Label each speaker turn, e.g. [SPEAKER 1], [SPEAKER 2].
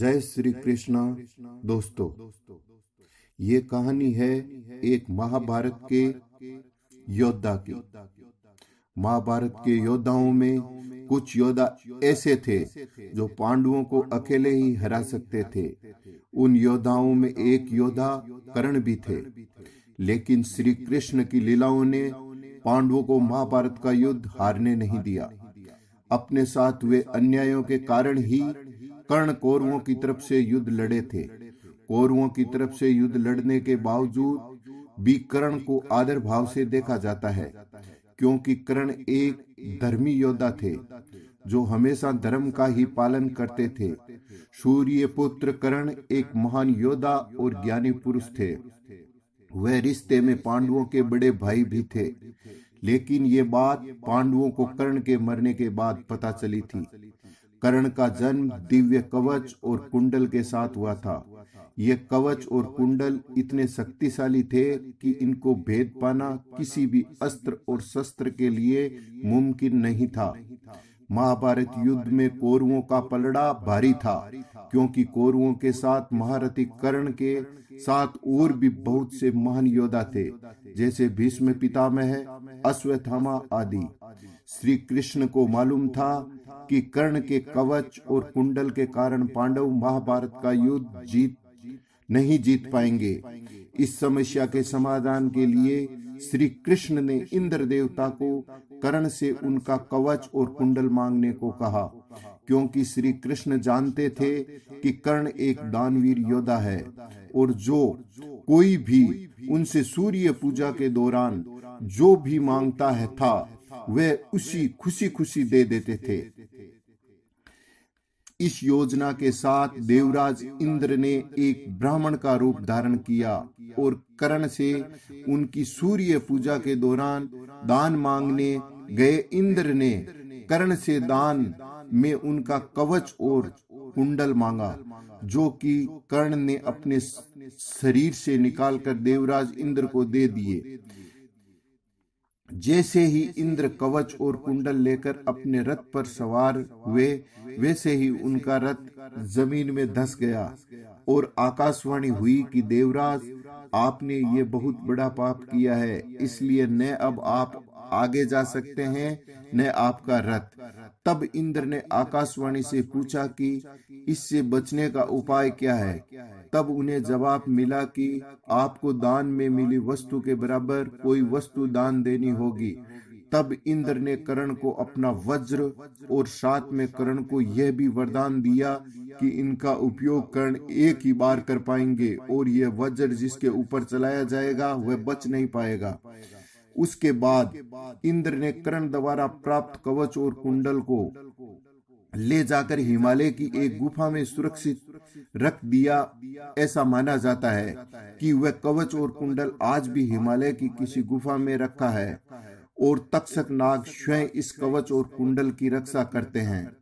[SPEAKER 1] जय श्री कृष्णा दोस्तों ये कहानी है एक महाभारत के योद्धा की महाभारत के योद्धाओं में कुछ योद्धा ऐसे थे जो पांडवों को अकेले ही हरा सकते थे उन योद्धाओं में एक योद्धा कर्ण भी थे लेकिन श्री कृष्ण की लीलाओं ने पांडवों को महाभारत का युद्ध हारने नहीं दिया अपने साथ हुए अन्यायों के कारण ही कर्ण कौरवों की तरफ से युद्ध लड़े थे कौरवों की तरफ से युद्ध लड़ने के बावजूद भी कर्ण को आदर भाव से देखा जाता है क्योंकि कर्ण एक धर्मी योद्धा थे जो हमेशा धर्म का ही पालन करते थे सूर्य पुत्र कर्ण एक महान योद्धा और ज्ञानी पुरुष थे वह रिश्ते में पांडवों के बड़े भाई भी थे लेकिन ये बात पांडवों को कर्ण के मरने के बाद पता चली थी कर्ण का जन्म दिव्य कवच और कुंडल के साथ हुआ था यह कवच और कुंडल इतने शक्तिशाली थे कि इनको भेद पाना किसी भी अस्त्र और शस्त्र के लिए मुमकिन नहीं था महाभारत युद्ध में कौरवों का पलड़ा भारी था क्योंकि कौरवों के साथ महारथी कर्ण के साथ और भी बहुत से महान योद्धा थे जैसे भीष्म पितामह अश्वत्थामा आदि श्री कृष्ण को मालूम था कि कर्ण के कवच और कुंडल के कारण पांडव महाभारत का युद्ध जीत नहीं जीत पाएंगे इस समस्या के समाधान के लिए श्री कृष्ण ने इंद्र देवता को कर्ण से उनका कवच और कुंडल मांगने को कहा क्योंकि श्री कृष्ण जानते थे कि कर्ण एक दानवीर योद्धा है और जो कोई भी उनसे सूर्य पूजा के दौरान जो भी मांगता है था वे उसी खुशी खुशी दे देते थे इस योजना के साथ देवराज इंद्र ने एक ब्राह्मण का रूप धारण किया और करण से उनकी सूर्य पूजा के दौरान दान मांगने गए इंद्र ने करण से दान में उनका कवच और कुंडल मांगा जो कि कर्ण ने अपने शरीर से निकालकर देवराज इंद्र को दे दिए जैसे ही इंद्र कवच और कुंडल लेकर अपने रथ पर सवार हुए वैसे ही उनका रथ जमीन में धस गया और आकाशवाणी हुई कि देवराज आपने ये बहुत बड़ा पाप किया है इसलिए न अब आप आगे जा सकते हैं न आपका रथ तब इंद्र ने आकाशवाणी से पूछा कि इससे बचने का उपाय क्या है तब उन्हें जवाब मिला कि आपको दान में मिली वस्तु के बराबर कोई वस्तु दान देनी होगी तब इंद्र ने करण को अपना वज्र और साथ में करण को यह भी वरदान दिया कि इनका उपयोग कर्ण एक ही बार कर पाएंगे और यह वज्र जिसके ऊपर चलाया जाएगा वह बच नहीं पाएगा उसके बाद इंद्र ने करण द्वारा प्राप्त कवच और कुंडल को ले जाकर हिमालय की एक गुफा में सुरक्षित रख दिया ऐसा माना जाता है कि वह कवच और कुंडल आज भी हिमालय की किसी गुफा में रखा है और तक्षक नाग स्वयं इस कवच और कुंडल की रक्षा करते हैं